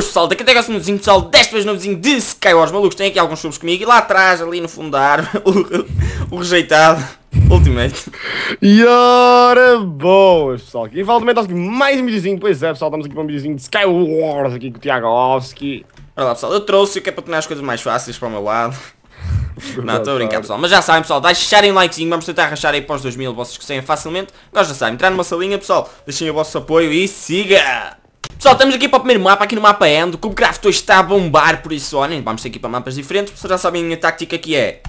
boas pessoal, daqui até agora vizinho pessoal, desta vez vizinho de Skywars malucos, tem aqui alguns subs comigo e lá atrás, ali no fundo da árvore, o, o rejeitado, Ultimate. E ora boas pessoal, aqui fala também aqui mais um videozinho, pois é pessoal, estamos aqui para um videozinho de Skywars aqui com o Tiagovski. Olha lá pessoal, eu trouxe o que é para tornar as coisas mais fáceis para o meu lado. Não, estou a brincar pessoal, mas já sabem pessoal, deixarem um likezinho, vamos tentar rachar aí para os 2000, vocês que saem facilmente, agora já sabem, entrar numa salinha pessoal, deixem o vosso apoio e siga! Pessoal, estamos aqui para o primeiro mapa, aqui no mapa End, o Cubecraft hoje está a bombar, por isso olhem, vamos aqui para mapas diferentes, vocês já sabem a minha tática que é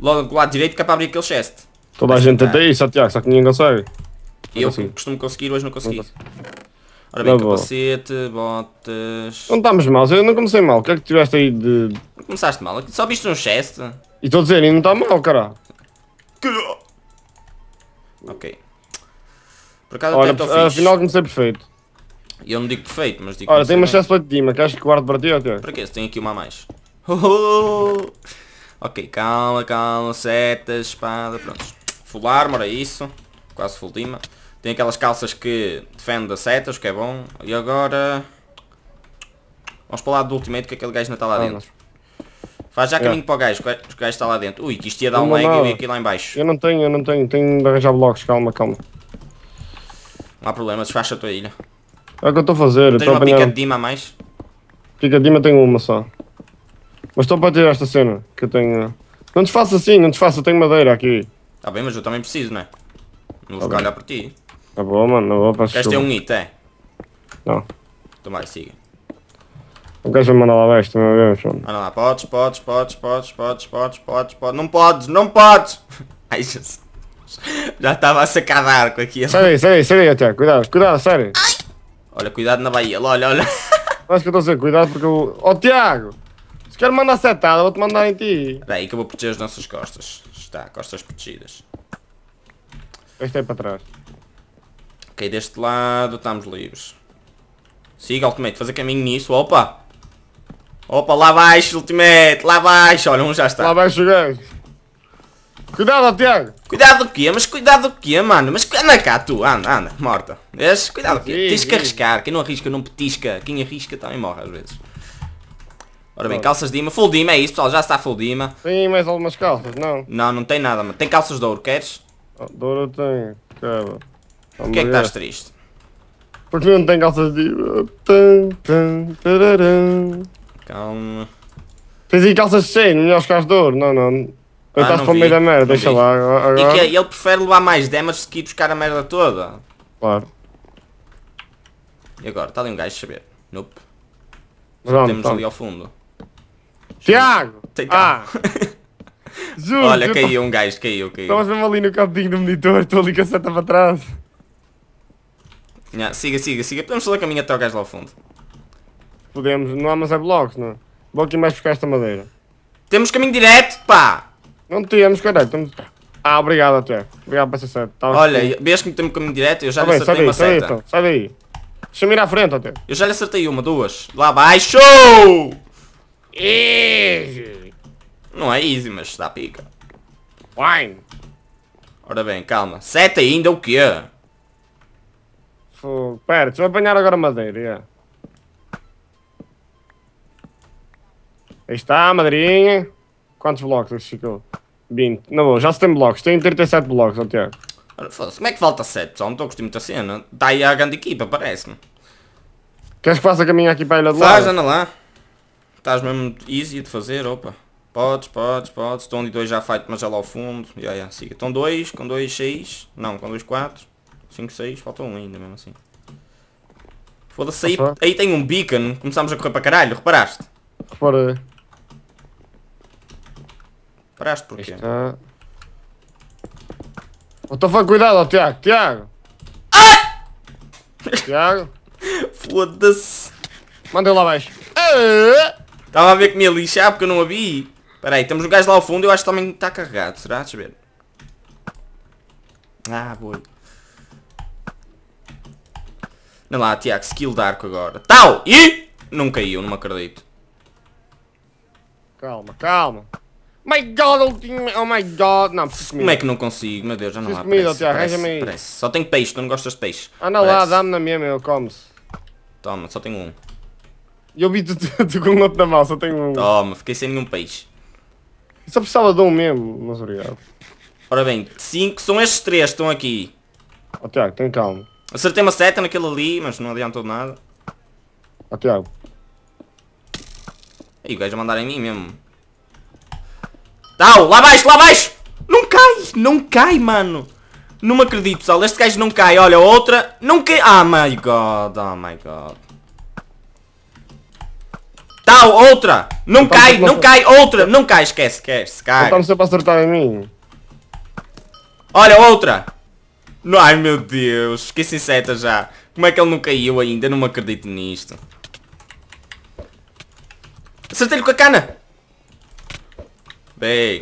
logo do lado direito que é para abrir aquele chest. Toda a gente tenta isso, Tiago, só que ninguém consegue. Eu assim. costumo conseguir, hoje não consegui. Ora bem, não capacete, vou. botas... Não estamos mal, eu não comecei mal, o que é que tiveste aí de... Começaste mal, só viste um chest. E estou a dizer, não está mal, cara. Que... Ok. Por acaso Olha, até estou afinal comecei perfeito. E eu não digo perfeito, mas digo. Ora, tem uma bem. chance para ti, mas acho que guardo para ti ou quê? Para quê? Se tem aqui uma a mais. Oh! Ok, calma, calma, seta, espada, pronto. Full armor, é isso. Quase full dima. Tem aquelas calças que defende as setas, que é bom. E agora... Vamos para o lado do ultimate, que é aquele gajo ainda está lá dentro. Faz já caminho é. para o gajo, que o gajo está lá dentro. Ui, que isto ia dar um lag e eu ia aqui lá em baixo. Eu não tenho, eu não tenho. Tenho de arranjar blocos, calma, calma. Não há problema, desfaixa a tua ilha. É o que eu estou a fazer. Tens uma pica de Dima a mais? Pica de Dima tenho uma só. Mas estou para tirar esta cena que eu tenho. Não te faça assim, não te faça, eu tenho madeira aqui. Tá bem, mas eu também preciso, não é? Não vou tá ficar a olhar por ti. Tá bom, mano, não vou passar. Queres ter um hit, é? Não. Toma, então siga. Não queres mandar lá abaixo, também ah, não mano. Anda lá, podes, podes, podes, podes, podes, podes, podes, podes. Não podes, não podes! Ai, Jesus. Já estava a sacar de arco aqui. Sai sério, sai sai até. Cuidado, cuidado, sério. Ai. Olha, cuidado na Bahia, olha, olha. Acho que eu estou a dizer, cuidado porque eu. Oh Tiago! Se quer mandar setada, vou-te mandar em ti. Daí que eu vou proteger as nossas costas. Está, costas protegidas. Este é para trás. Ok, deste lado estamos livres. Siga, Ultimate, fazer caminho nisso, opa! Opa, lá baixo, Ultimate, lá baixo! Olha, um já está. Lá baixo, gajo. Cuidado, Tiago! Cuidado o quê? É, mas cuidado o quê, é, mano? Mas anda cá tu, anda, anda, morta. Vês? Cuidado o quê? É. Tens que arriscar. Quem não arrisca não petisca. Quem arrisca também morre às vezes. Ora bem, calças Dima. Full Dima é isso, pessoal. Já está full Dima. Tem mais algumas calças, não? Não, não tem nada, mano. Tem calças de ouro, queres? Ah, Douro eu tenho, cara. Porquê é que estás triste? Porque não tem calças de Dima. Calma. Tens aí calças de 100, melhores que as de ouro. Não, não. Eu estás ah, com meio da merda, deixa vi. lá. Agora... E que é, ele prefere levar mais damage do que ir buscar a merda toda. Claro. E agora? Está ali um gajo, saber. Nope. Pronto, temos ali ao fundo. Tiago! Ah! Juro, Olha, caiu um gajo, caiu, caiu. Estavas mesmo ali no cantinho do monitor, estou ali com a seta para trás. Yeah, siga, siga, siga. Podemos fazer caminho até o gajo lá ao fundo. Podemos, não há mais é blocos, não é? Vou aqui mais buscar esta madeira. Temos caminho direto, pá! Não tínhamos, caralho. Estamos... Ah, obrigado até. Obrigado por ser certo. Olha, assim. vês que tem um caminho direto eu já lhe tá acertei uma sai seta. Daí, Sai daí. Deixa-me ir à frente até. Eu já lhe acertei uma, duas. Lá baixo! Easy! Não é easy, mas dá pica. Fine. Ora bem, calma. Sete ainda o quê? Fogo. Pera, deixa apanhar agora madeira. Yeah. Aí está, madeirinha. Quantos blocos é ficou? 20. Não vou, já se tem blocos. Tem 37 blocos, Santiago. Ora, como é que falta 7? Só não estou a gostar muito da cena. Está aí a grande equipa, parece-me. Queres que faça caminho aqui para a ilha de Faz, lado? anda lá. Estás mesmo easy de fazer, opa. Podes, podes, podes. Estão ali dois já fight, mas já lá ao fundo. Já, yeah, yeah, siga. Estão dois, com dois, seis. Não, com dois, quatro. Cinco, seis. Falta um ainda, mesmo assim. Foda-se, aí, aí tem um beacon. Começámos a correr para caralho, reparaste? Reparei. Paraste porquê? Está... Oh, tava cuidado, Tiago, Tiago! Ah! Tiago? Foda-se! Manda lá baixo Estava ah! a ver que me ia lixar porque eu não a vi. Espera aí, temos um gajo lá ao fundo, eu acho que também está carregado, será? Deixa ver. Ah, boi. Não lá, Tiago, skill Dark agora. Tal! E... Não caiu, não me acredito. Calma, calma. My God, ultimo... oh my God, não, preciso comer. Como é que não consigo? Meu Deus, já não preciso há comida, tio, arranja-me Só tenho peixe, tu não gostas de peixe. Anda lá, dá-me na minha, meu, come-se. Toma, só tenho um. Eu vi tu, tu, tu com outro na mão, só tenho um. Toma, fiquei sem nenhum peixe. Eu só precisava de um mesmo, mas obrigado. Ora bem, cinco são estes três, que estão aqui. oh, Tiago, tem calma. Acertei uma seta naquele ali, mas não adiantou nada. oh, Tiago. Aí o gajo a mandar em mim mesmo. Tal, lá baixo, lá baixo. Não cai, não cai, mano. Não me acredito, pessoal. Este gajo não cai. Olha, outra. Não cai. Oh my god, oh my god. Tal, tá, outra. Não então, cai, não cai. Outra. Não cai, esquece, esquece. Cai. Estamos sempre a acertar em mim. Olha, outra. Ai meu Deus, esqueci seta já. Como é que ele não caiu ainda? Não me acredito nisto. Acertei-lhe com a cana. Bem.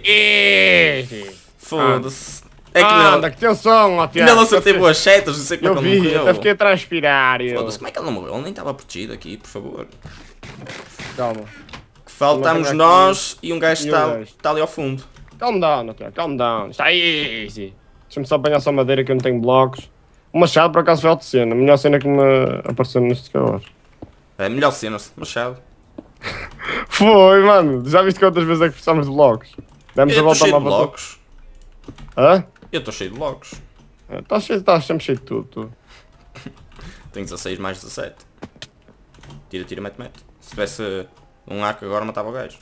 Foda-se. É que não. Anda, que eu sou uma piada. Ainda não acertei boas setas, não sei como eu é que vi, não morreu. Eu fiquei transpirar. Foda-se, como é que ele não morreu? ele nem estava protegida aqui, por favor. Calma. Faltamos nós e um gajo está tá ali ao fundo. Calm down, ok, calm down. Está aí Deixa-me só apanhar só madeira que eu não tenho blocos. O machado por acaso foi a cena, a melhor cena que me apareceu neste calor É a melhor cena, machado. Foi, mano. Já viste quantas vezes é que precisamos de logs? Demos eu a volta cheio de blocos. Hã? Eu estou cheio de blocos. Estás cheio, estás sempre cheio de tudo. Tu. Tenho 16 mais 17. Tira, tira, mete, mete. Se tivesse um arco agora matava o gajo.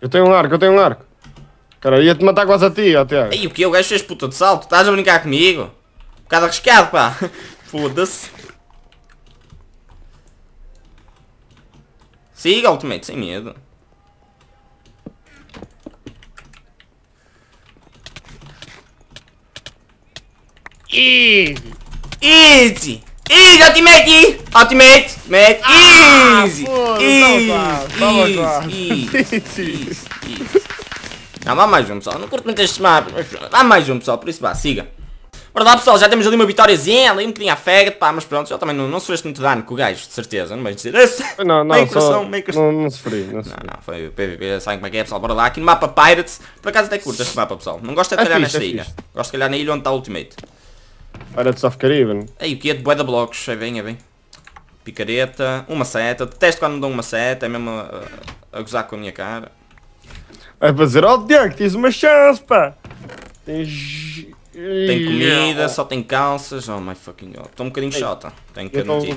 Eu tenho um arco, eu tenho um arco. Cara, ia-te matar quase a ti, até. Ei, o que? É? O gajo fez puta de salto? Estás a brincar comigo? Um bocado arriscado, pá. Foda-se. Siga, Ultimate, sem medo. Easy. Easy. Easy, Ultimate. Ultimate. Ultimate. Ah, easy. easy. Vamos easy. lá. Easy. easy. easy. Não, vá mais um, pessoal. Não curto muito este mapa mas vá mais um, pessoal. Por isso, vá, siga. Para lá pessoal, já temos ali uma vitóriazinha, ali um bocadinho a fega, pá, mas pronto, já também não, não sofreste muito dano com o gajo, de certeza, não vais dizer isso. Não, não, coração, meio coração. Não, não sofri, não sofri. Não, não, foi o PVP, sabem como é que é pessoal, bora lá, aqui no mapa Pirates, por acaso até curto este mapa pessoal, não gosto de calhar é nesta é ilha, fixe. gosto de calhar na ilha onde está o Ultimate. Pirates of Caribbean. Ei, o que é de boeda blocos, é bem, é bem. Picareta, uma seta, detesto quando me dão uma seta, é mesmo a, a, a gozar com a minha cara. Vai fazer, ó oh, Diego, tens uma chance, pá! Tens tem comida, é, só tem calças. Oh my fucking god. Estou um bocadinho Ei, chata. Tenho que admitir.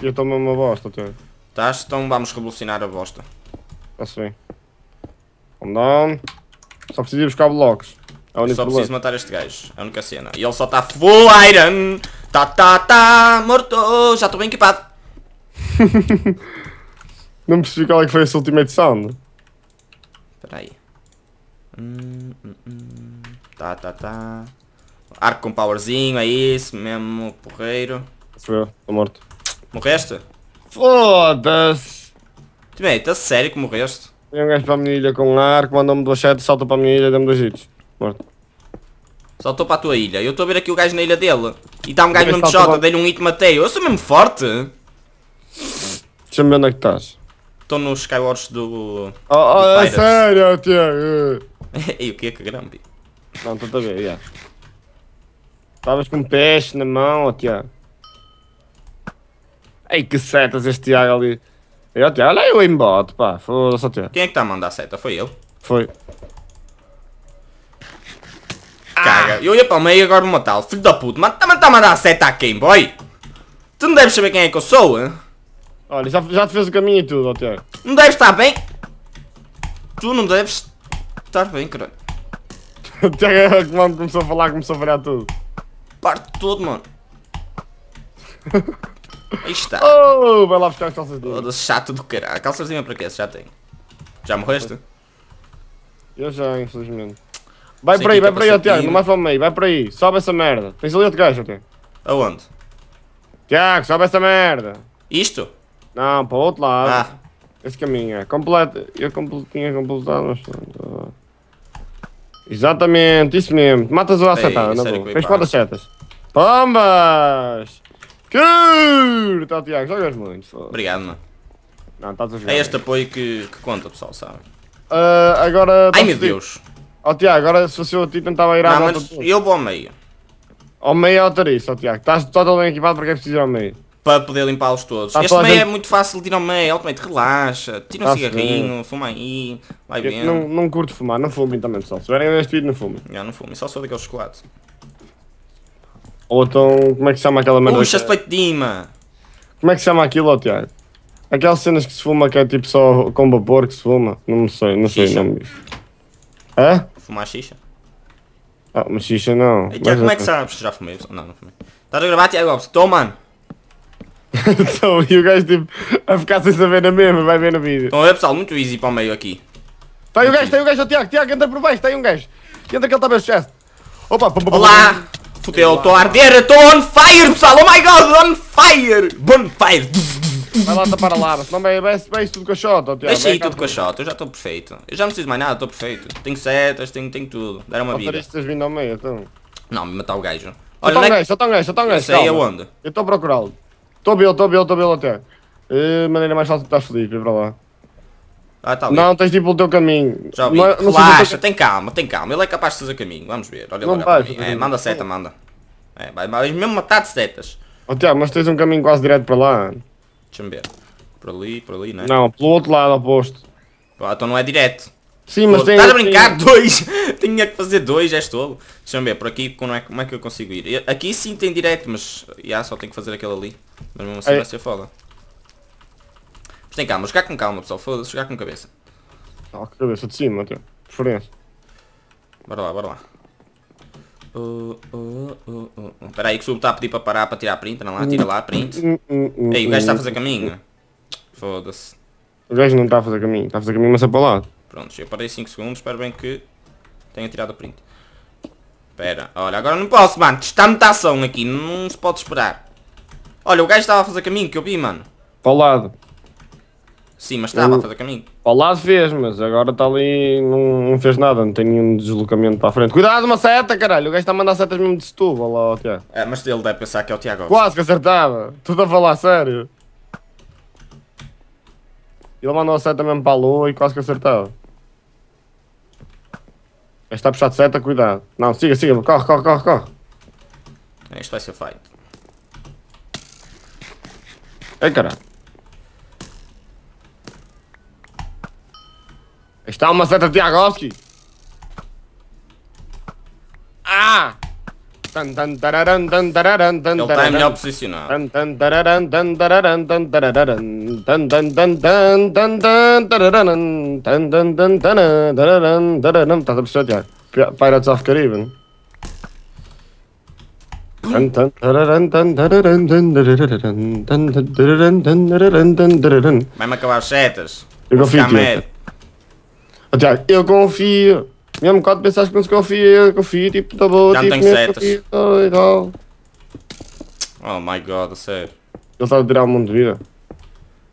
Eu estou mesmo a bosta, tio. Estás? Então vamos revolucionar a bosta. Assim. Calm down. Só preciso ir buscar blocos. É só preciso matar este gajo. É a única cena. E ele só está full iron. Tá, tá, tá. Morto. Já estou bem equipado. Não percebi qual é que foi esse ultimate sound. Espera aí. Hum, hum, hum. Tá, tá, tá. Arco com powerzinho, é isso, mesmo porreiro. Sou morto. Morreste? Foda-se! Também, tá sério que morreste? Tem um gajo para a minha ilha com um arco, mandou-me duas setas, saltou para a minha ilha, deu-me dois hits. Morto. Saltou para a tua ilha. Eu estou a ver aqui o gajo na ilha dele. E está um gajo mesmo de shot, dei-lhe um hit, matei. Eu sou mesmo forte. Deixa-me ver onde é que estás. Estou nos Skywatch do. Oh, oh do é sério, Tiago! e o que é que grampi? Não, estou a ver, já. Yeah. Estavas com peixe na mão, ó Tiago. Ei, que setas este Tiago ali. E, ó, Tiago, olha eu embora, pá. Foda-se, Tiago. Quem é que está a mandar seta? Foi eu? Foi. Caga, ah. eu ia para o meio e agora vou matá-lo. Filho da puta, mas está tá a mandar seta a quem, boy? Tu não deves saber quem é que eu sou, hein? Olha, já, já te fez o caminho e tudo, ó Tiago. Não deves estar bem? Tu não deves estar bem, caralho. É o Tiago, começou a falar, começou a falhar tudo parto todo, mano. Aí está. Oh, vai lá buscar as calças dele. Todo chato do caralho. Calças para quê? Já tem Já morreste? Eu já, infelizmente. Vai para aí, vai tá para aí, Tiago. Não mais para o meio. Vai para aí. Sobe essa merda. Tens ali outro gajo, Tiago. Aonde? Tiago, sobe essa merda. Isto? Não, para o outro lado. Ah. Esse caminho é completo. Eu compl tinha completado, mas... Exatamente, isso mesmo. Matas o Acetano, na boa. Fez quantas setas? Pombas! Cur! Tá, Tiago, jogas muito. Foda. Obrigado, mano. Não, estás a é jogar. É este apoio que, que conta, pessoal, sabe? Uh, agora. Ai meu Deus! Ó oh, Tiago, agora se fosse eu a ti tentava ir à não, mas eu vou ao meio. Ao meio é altarista, ó Tiago. Estás totalmente equipado porque é preciso ir ao meio. Para poder limpá-los todos. Tá este meio gente... é muito fácil de ir ao meio, altamente relaxa. Tira tá um cigarrinho, fuma aí, vai bem. Não, não curto fumar, não fumo também pessoal. Se tiverem este vídeo não fumo. Já não fumo. só sou daqueles chocolates. Ou então, como é que se chama aquela merda? Puxa-se de é? imã! Como é que se chama aquilo, ó, Tiago? Aquelas cenas que se fuma que é tipo só com vapor que se fuma. Não sei, não sei o nome disso. Hã? Fumar xixa? Ah, mas xixa não. E, Tiago, como é que é- sabes? Já fumei? Não, não fumei. Estás a gravar, Tiago? Estou, mano! então, e o gajo tipo a ficar sem saber na mesma, vai ver no vídeo. Então é pessoal, muito easy para o meio aqui. Está aí o gajo, está aí o gajo, Tiago, Tiago, entra por baixo, está aí um gajo. Entra que ele está bem chest. Opa, pum, pum, Olá! Fudeu, é estou a arder, estou on fire, pessoal! Oh my god, on fire! Bonfire! Vai lá tapar a lava, senão vai, vai, vai isso tudo com a shot, ó, Deixa aí tudo com a shot, eu já estou perfeito. Eu já não preciso mais nada, estou perfeito. Tenho setas, tenho, tenho tudo. Dar uma vida. Estás vindo ao meio, então. Não, me matar o gajo. Olha, tá é só está um gajo, só está um gajo, só está um gajo. Sei aonde? Eu estou a procurá-lo. Estou a vê-lo, estou a vê-lo, estou a até. Uh, maneira mais fácil de estar feliz, vem para lá. Ah, tá ali. Não, tens de ir pelo teu caminho. Já vi. Mas, Relaxa, tem calma, tem calma. Ele é capaz de fazer caminho. Vamos ver. Olha não vai, é, manda seta, manda. É, vai, vai mesmo matar de setas. Oh, Tiago, mas tens um caminho quase direto para lá. Deixa-me ver. Por ali, por ali, não é? Não, pelo outro lado oposto. Ah, então não é direto. Sim, mas tem... Estás a brincar? Dois! Tinha que fazer dois, és tolo. Deixa-me ver, por aqui como é, como é que eu consigo ir? aqui sim tem direto, mas... Já, só tenho que fazer aquele ali. Mas mesmo assim é. vai ser foda. Tem calma, jogar com calma pessoal, foda-se, jogar com cabeça. Ah, cabeça de cima, até. Preferência. Bora lá, bora lá. Uh, uh, uh, uh. uh. aí que o sub está a pedir para parar para tirar a print, não lá, tira lá a print. Hum, hum, hum, Ei, o gajo está a fazer caminho. Foda-se. O gajo não está a fazer caminho, está a fazer caminho mas é para lá. Pronto, já parei 5 segundos, espero bem que tenha tirado a print. Espera, olha, agora não posso, mano. Está mutação aqui, não se pode esperar. Olha, o gajo estava a fazer caminho que eu vi, mano. Para o lado. Sim, mas estava eu, a fazer caminho. Ao lado fez, mas agora está ali, não, não, fez nada, não tem nenhum deslocamento para a frente. Cuidado, uma seta, caralho, o gajo está a mandar setas mesmo de Setúbal lá ao Tiago. É. é, mas ele deve pensar que é o Tiago. Quase que acertava, tudo a falar sério. Ele mandou a seta mesmo para a lua e quase que acertava. Este está a puxar de seta, cuidado. Não, siga, siga, corre, corre, corre, corre. Isto vai ser fight. Ei, caralho. Está uma seta de Tiagovski. Ah! Ele está melhor posicionado. Estás a perceber, Tiago? Pirates of Caribbean. Vai-me acabar as setas. Eu confio em eu confio. Mesmo quando pensaste que não se confia, eu confio, tipo, tá bom, Já tipo, não tenho setas. Assim, tá tá oh my god, a sério. Ele está a tirar um mundo de vida.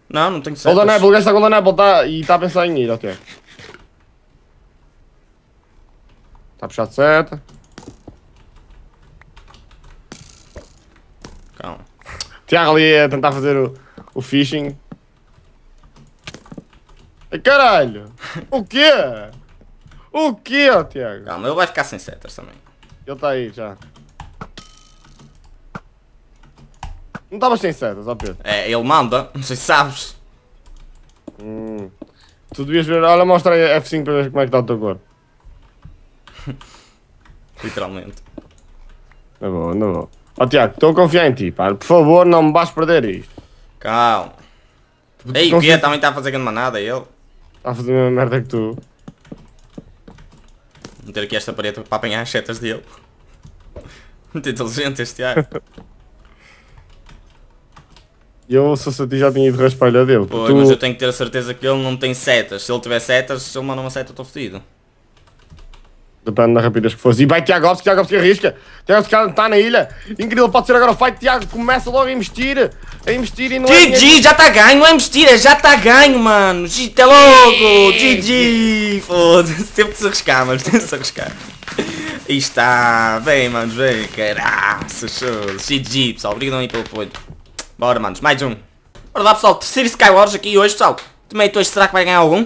Não, não tenho setas. Golden Apple, gasta Golden Apple tá, e está a pensar em ir, ok. Está a puxar de seta. Calma. Tiago ali a tentar fazer o, o fishing. Caralho! O quê? O quê, Tiago? Calma, ele vai ficar sem setas também. Ele tá aí já. Não estavas sem setas, ó Pedro. É, ele manda, não sei se sabes. Hum. Tu devias ver, olha, mostra aí F5 para ver como é que está o teu corpo. Literalmente. Não vou, não vou. Ó Tiago, estou a confiar em ti, pá. Por favor, não me vais perder isto. Calma. Ei, o Pia também está a fazer grande manada, ele. Tá a fazer a mesma merda que tu. Vou meter aqui esta parede para apanhar as setas dele. Muito inteligente este ar. eu, se fosse a já tinha ido raspar-lhe a dele. Pois, tu... mas eu tenho que ter a certeza que ele não tem setas. Se ele tiver setas, se ele manda uma seta, eu estou fodido. Depende da rapidez que fosse. E vai Tiagovski, se arrisca. Tiagovski está na ilha. Incrível, pode ser agora o fight. Tiago começa logo a investir. A investir e não GG, é... já está ganho, é investir, é já está ganho, mano. GG Até logo. GG. Foda-se, teve que se arriscar, mano. tempo que se arriscar. Aí está. vem mano, vem. Caraças, GG, pessoal. Obrigado aí pelo apoio. Bora, mano mais um. Bora lá, pessoal. Terceiro Skywars aqui hoje, pessoal. Também estou a será que vai ganhar algum?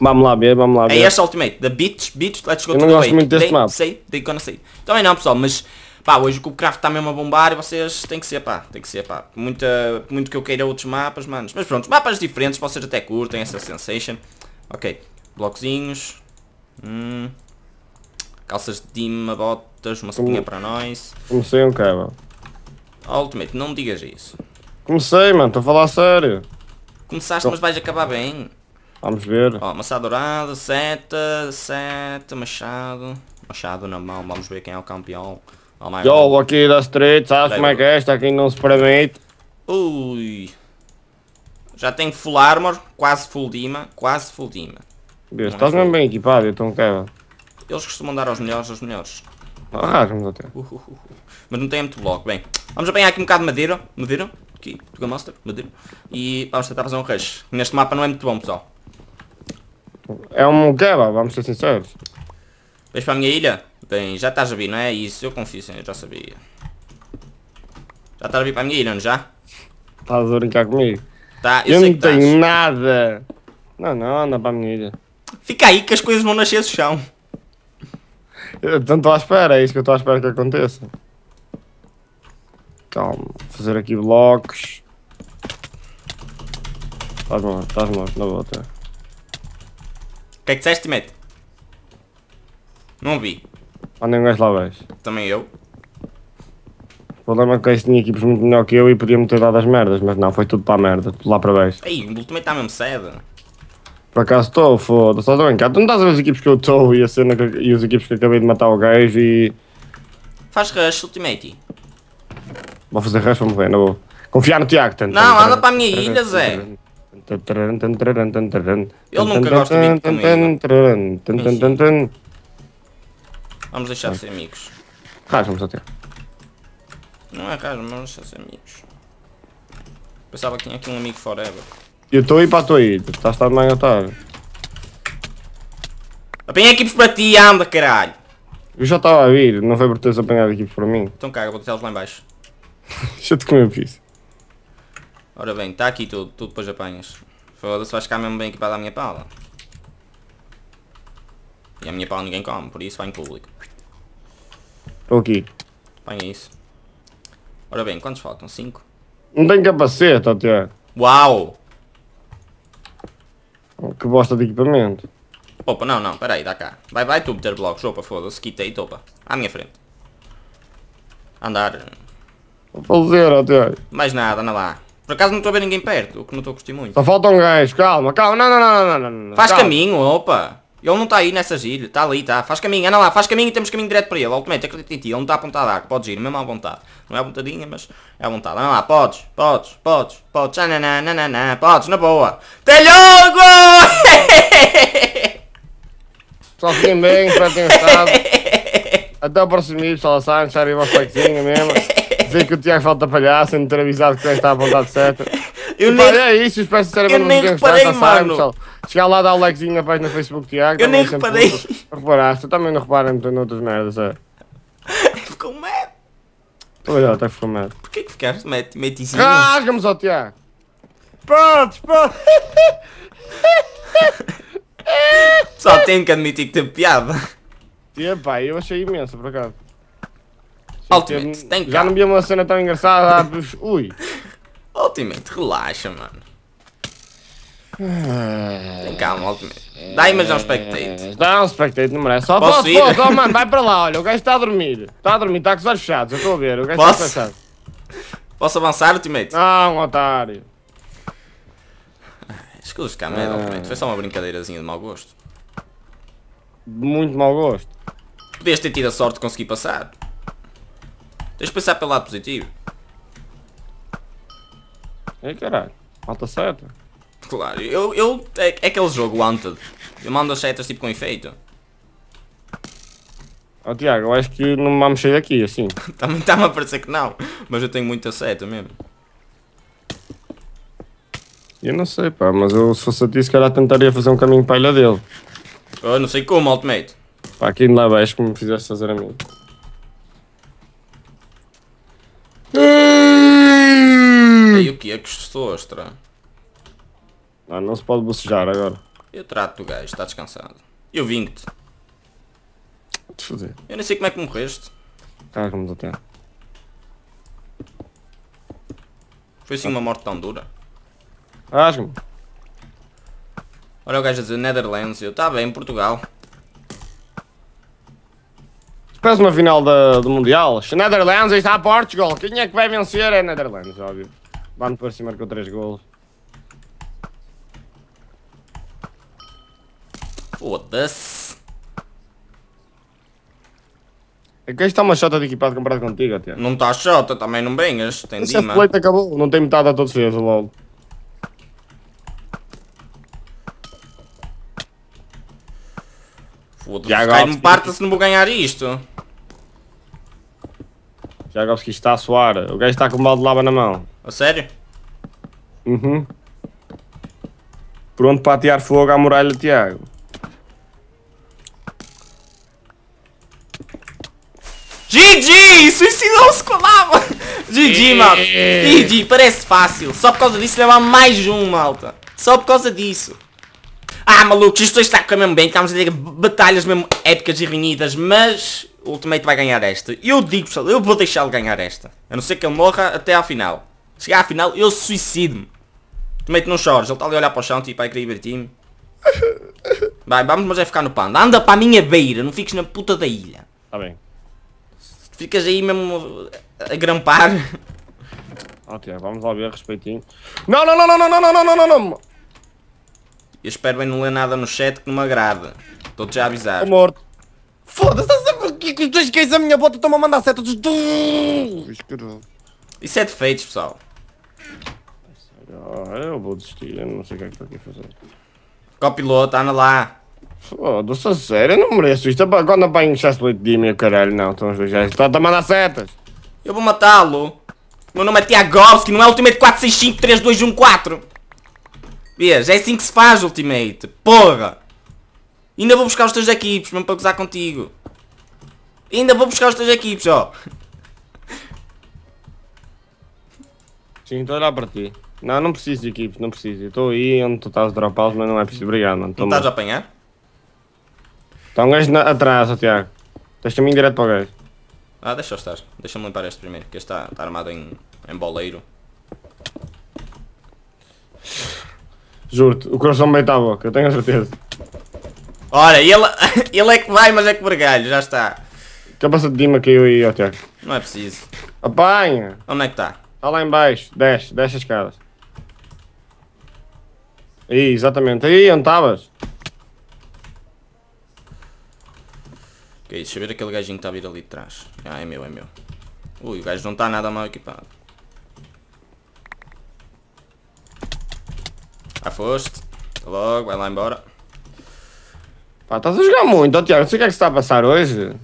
Vamos lá ver, vamos lá é ver. É este Ultimate, da Beach, Beach, let's go Eu to não the gosto muito deste they, mapa. Sei, quando gonna Também não pessoal, mas pá, hoje o Cubecraft está mesmo a bombar e vocês têm que ser pá, tem que ser pá. Muita, muito que eu queira outros mapas, manos. Mas pronto, mapas diferentes, vocês até curtem essa sensation. Ok, blocozinhos. Hum. Calças de dima, botas, uma sopinha para nós. Comecei um cabo. Ultimate, não me digas isso. Comecei, mano, estou a falar sério. Começaste, mas vais acabar bem. Vamos ver. Ó, machado dourado, seta, seta, machado. Machado na mão, vamos ver quem é o campeão. Oh Jogo aqui da street, sabes como é que é? Esta aqui não se permite. Ui. Já tenho é full armor, quase full dima, quase full dima. Deus, estás mesmo bem equipado, então quebra. Eles costumam dar aos melhores, aos melhores. Arrasamos até. Uh, uh, uh, Mas não tem muito bloco. Bem, vamos apanhar aqui um bocado de madeira. Madeira. Aqui, Tuga Monster, madeira. E vamos tentar fazer um rush. Neste mapa não é muito bom, pessoal. É um guerra, vamos ser sinceros. Vês para a minha ilha? Bem, já estás a vir, não é? Isso, eu confio, eu já sabia. Já estás a vir para a minha ilha, não é já? Estás a brincar comigo? Tá, eu, eu não tenho nada. Não, não, anda para a minha ilha. Fica aí que as coisas vão nascer do chão. Eu tanto estou à espera, é isso que eu estou à espera que aconteça. Calma, fazer aqui blocos. Estás morto, estás morto, na volta que é que disseste, Matt? Não vi. Mandem um gajo lá abaixo. Também eu. O problema é que este tinha equipes muito melhor que eu e podia-me ter dado as merdas, mas não, foi tudo para a merda, tudo lá para baixo. Ei, o Ultimate está mesmo cedo. Por acaso estou, foda-se, estás a brincar? Tu não estás a ver as equipes que eu estou e a cena que, e as equipes que acabei de matar o gajo e. Faz rush, Ultimate. Vou fazer rush, vamos ver, não vou. Confiar no Tiago, tanto. Não, anda para a minha ilha, Zé. Ele nunca gosta muito comigo. Vamos deixar de ser amigos. rasga vamos até. Não é rasga, mas vamos deixar de ser amigos. Pensava que tinha aqui um amigo forever. Eu estou aí para a tua ida, estás-te a tarde. Apanhei equipes para ti, anda caralho! Eu já estava a vir, não foi por teres apanhado equipes para mim. Então caga, vou deixá-los lá em baixo. Deixa-te comer o piso. Ora bem, está aqui tudo, tudo depois apanhas. Foda-se, vais ficar mesmo bem equipada a minha pala. E a minha pala ninguém come, por isso vai em público. Estou aqui. Apanha isso. Ora bem, quantos faltam? 5? Não tem capacete até. Uau! Oh, que bosta de equipamento. Opa, não, não, peraí, dá cá. Vai, vai tu meter blocos, opa, foda-se, quita aí, topa À minha frente. Andar. Vou fazer até. Mais nada, anda lá. Por acaso não estou a ver ninguém perto, o que não estou a curtir muito. Só falta um gajo, calma, calma, não, não, não, não, não, não. Faz calma. caminho, opa. Ele não está aí nessas ilhas, está ali, está. Faz caminho, anda lá, faz caminho e temos caminho direto para ele. Ultimamente, acredito em ti, ele não está apontado a arco, podes ir, mesmo à vontade. Não é à vontadinha, mas é à vontade. Anda lá, podes, podes, podes, podes, não, podes, na boa. Até logo! Só fiquem bem, para que estado. gostado. Até o próximo vídeo, Salazar, sabem, uma faquinha mesmo sei que o Tiago falta palhaço, eu não ter avisado que está à vontade certa. Eu nem... É isso, espero sinceramente eu nem não reparei, estar, mano. Chegar lá, dar o likezinho na página do Facebook Tiago. Eu tá nem reparei. Reparaste, eu também não reparo em outras merdas, é. Ficou mad. Olha, é, até ficou mad. Porquê que ficaste mad? Metizinho? Rasga-me só, Tiago. Pronto, pronto. Só tenho que admitir que teve piada. Tia, pá, eu achei imenso, por acaso. Ultimate, tem Já não vi uma cena tão engraçada. Ah, ui. Ultimate, relaxa, mano. Ah, tem calma, Ultimate. Dá aí, mas dá um spectate. Eh, dá um spectate, não merece. Só posso, ir? Posso, oh, mano, vai para lá, olha. O gajo está a dormir. Está a dormir, está com os olhos fechados. Eu estou a ver. O gajo tá posso? está fechado. Posso avançar, Ultimate? Não, otário. Escusa de câmera, ah. Ultimate. Foi só uma brincadeirazinha de mau gosto. De muito mau gosto. Podias ter tido a sorte de conseguir passar. Tens de pensar pelo lado positivo. Ei é, caralho, falta seta. Claro, eu, eu é, é aquele jogo Wanted. Eu mando as setas tipo com efeito. Ó oh, Tiago, eu acho que não vamos sair daqui assim. Também está-me a parecer que não, mas eu tenho muita seta mesmo. Eu não sei pá, mas eu se fosse a ti se calhar tentaria fazer um caminho para a ilha dele. Eu não sei como, Ultimate. Pá, aqui lá abaixo que me fizeste fazer a mim. E o que é que estou ostra? Ah, não se pode bocejar agora. Eu trato o gajo, está descansado. Eu vim-te. Te Eu nem sei como é que morreste. Caga-me até. Foi assim uma morte tão dura. Rasga-me. Olha o gajo a dizer Netherlands, eu estava tá bem, Portugal quase uma final da, do Mundial. Netherlands está Portugal. Quem é que vai vencer é Netherlands, óbvio. Van Persie marcou 3 golos. Foda-se. Aqui é está é uma chota de equipado comparado contigo, até. Não está chota, também não venhas. Tem Esse é acabou, não tem metade todos os dias, logo. Jagalski... me parta se não vou ganhar isto. Jagalski está a suar. O gajo está com um balde de lava na mão. A sério? Uhum. Pronto para atear fogo à muralha, Tiago. GG! Suicidou-se com lava! GG, malta! GG, parece fácil. Só por causa disso levar mais um, malta. Só por causa disso. Ah, malucos, isto está a correr mesmo bem, estamos a ter batalhas mesmo épicas e reunidas, mas o Ultimate vai ganhar esta. Eu digo, pessoal, eu vou deixá-lo ganhar esta. A não ser que ele morra até à final. Chegar à final, eu suicido-me. Ultimate, não chores, ele está ali a olhar para o chão, tipo, a querer divertir-me. Vai, vamos, mas é ficar no panda. Anda para a minha beira, não fiques na puta da ilha. Está bem. Ficas aí mesmo a grampar. Ok, vamos lá ver, respeitinho. Não, não, não, não, não, não, não, não, não, não. Eu espero bem não ler nada no chat que não me agrada. Estou-te já a avisar. Estou morto. Foda-se, tá que tu esqueces a minha bota, estão-me a mandar setas. Isso é defeitos, pessoal. Ah, eu vou desistir, eu não sei o que é que estou aqui a fazer. Copiloto, anda lá. Foda-se, a sério, eu não mereço isto. Agora não apanho o excesso de leite de meu caralho, não. Estão os dois já. Tá, estão tá, a mandar setas. Eu vou matá-lo. Meu nome é Tiagovski, não é Ultimate 3214. Vês? É assim que se faz, Ultimate. Porra! Ainda vou buscar os teus equipes, mesmo para gozar contigo. Ainda vou buscar os teus equipes, ó. Sim, estou a olhar para ti. Não, não preciso de equipes, não preciso. Estou aí onde tu estás a dropar, los mas não é preciso. Obrigado, mano. Tô não estás a apanhar? Está um gajo atrás, Tiago. Deixa-me ir direto para o gajo. Ah, deixa eu estar. Deixa-me limpar este primeiro, que este está, está armado em, em boleiro. Juro-te, o coração bem está boca, eu tenho a certeza. Ora, ele, ele é que vai, mas é que vergalho, já está. Capaça de Dima caiu aí, ó Tiago. Não é preciso. Apanha! Onde é que está? Está lá embaixo, desce, desce as escadas. Aí, exatamente, aí onde estavas? Ok, deixa eu ver aquele gajinho que está a vir ali de trás. Ah, é meu, é meu. Ui, o gajo não está nada mal equipado. Já foste. Tá logo, vai lá embora. Pá, estás a jogar muito, ó, Tiago. Não sei o que é que se está a passar hoje.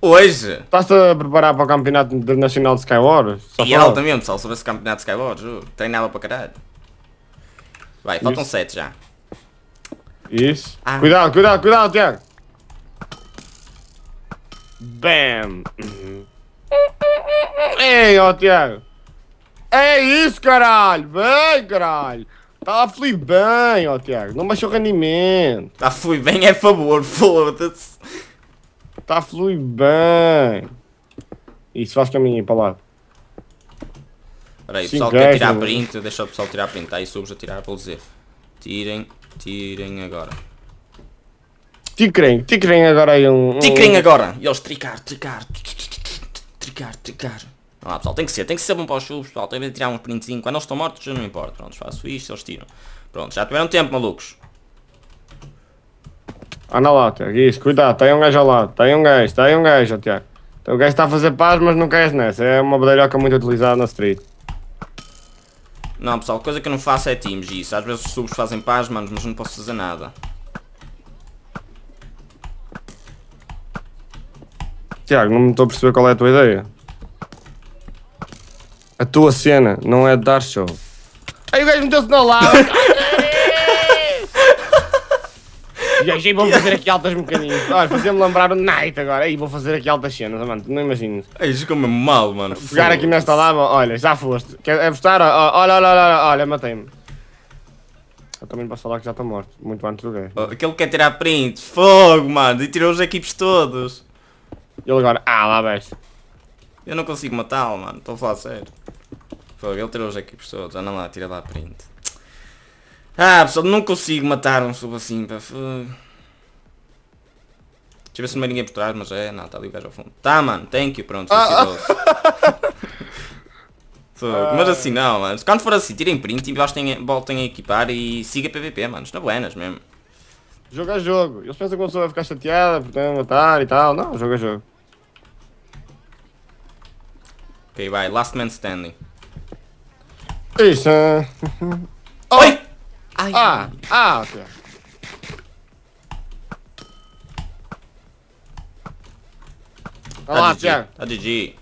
Hoje? Estás-te a preparar para o campeonato internacional de Skywars? e altamente, só sobre esse campeonato de Skywars, juro. Uh, Treinava para caralho. Vai, faltam Isso. sete já. Isso. Ah. Cuidado, cuidado, cuidado, Tiago. Bam. Uhum. Ei, ó, Tiago. É isso, caralho! Vem, caralho! Tá fluir bem, ó Tiago, não baixou o rendimento. Tá fluir bem é favor, foda-se. Tá fluir bem. Isso faz caminho para lá. Espera aí, o pessoal quer tirar né? print, deixa o pessoal tirar print, tá aí subs a tirar para dizer. Tirem, tirem agora. Ticrem, ticrem agora aí um... Ticrem agora! E eles tricar, tricar, tricar, tricar. Não há, pessoal, tem que ser, tem que ser bom para os chubos, pessoal, tem que tirar uns printzinhos, quando eles estão mortos eu não importa, pronto, faço isto, eles tiram. Pronto, já tiveram tempo, malucos. Anda lá, Tiago, isso, cuidado, tem um gajo ao lado, tem um gajo, tem um gajo, Tiago. Então, o gajo está a fazer paz, mas não queres nessa, é uma badalhoca muito utilizada na street. Não, pessoal, coisa que eu não faço é times isso, às vezes os subs fazem paz, mano, mas não posso fazer nada. Tiago, não me estou a perceber qual é a tua ideia. A tua cena não é dar show. Aí o gajo meteu-se na lava. E aí vão fazer aqui altas mecaninhas. Olha, fazia-me lembrar o Night agora. Aí vou fazer aqui altas cenas, mano. Não imaginas. É isso como é mal, mano. Pegar aqui nesta lava, olha, já foste. Quer apostar? Olha, olha, olha, olha, matei-me. Eu também posso falar que já está morto, muito antes do gajo. Oh, aquele quer tirar prints, fogo, mano, e tirou os equipes todos. Ele agora, ah, lá besta. Eu não consigo matá-lo, mano. Estou a falar sério. Fogo, ele tirou os equipes todos. Anda lá, tira lá a print. Ah, pessoal, não consigo matar um sub assim, pá. Deixa eu ver se não é ninguém por trás, mas é, não, está ali o gajo ao fundo. Tá, mano, thank you, pronto, ah. suicidou-se. Ah. Mas assim não, mano. Quando for assim, tirem print e voltem, voltem a equipar e siga PVP, mano. é buenas mesmo. Jogo é jogo. Eles pensam que a pessoa vai ficar chateada por ter matar e tal. Não, jogo é jogo. Ok, vai. Last Man Standing. Isso. Oh. Oi! Ai. Ah, ah, ok. Vai tá lá, Thiago. Tá Didi.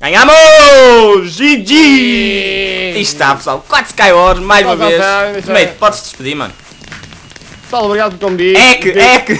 Ganhamos! Didi! está, pessoal. 4 Skywars, mais uma tá, tá, vez. Tá, Mate, é. podes despedir, mano. Pessoal, obrigado pelo convite. É que, é que.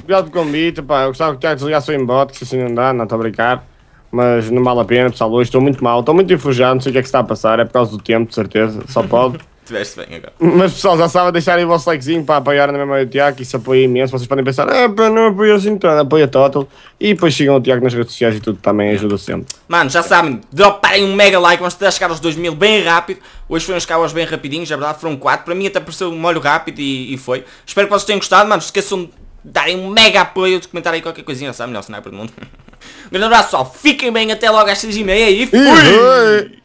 Obrigado pelo convite, pá. Eu gostava que o Tiago desligasse o inbox, assim não dá, não estou a brincar mas não vale a pena, pessoal. Hoje estou muito mal, estou muito enferrujado, não sei o que é que está a passar, é por causa do tempo, de certeza, só pode. Estiveste bem agora. Mas pessoal, já sabe, deixarem o vosso likezinho para apoiar na mesma do Tiago, isso apoia imenso. Vocês podem pensar, é, não apoia assim então apoia total. E depois sigam o Tiago nas redes sociais e tudo também ajuda sempre. Mano, já sabem, droparem um mega like, vamos tentar chegar aos 2000 bem rápido. Hoje foi uns carros bem rapidinhos, é verdade, foram 4. Para mim até pareceu um molho rápido e, e foi. Espero que vocês tenham gostado, mano, esqueçam darem um mega apoio, de comentarem qualquer coisinha, sabe? Melhor sniper do mundo. um grande abraço, pessoal. Fiquem bem, até logo às 6h30 e, e fui!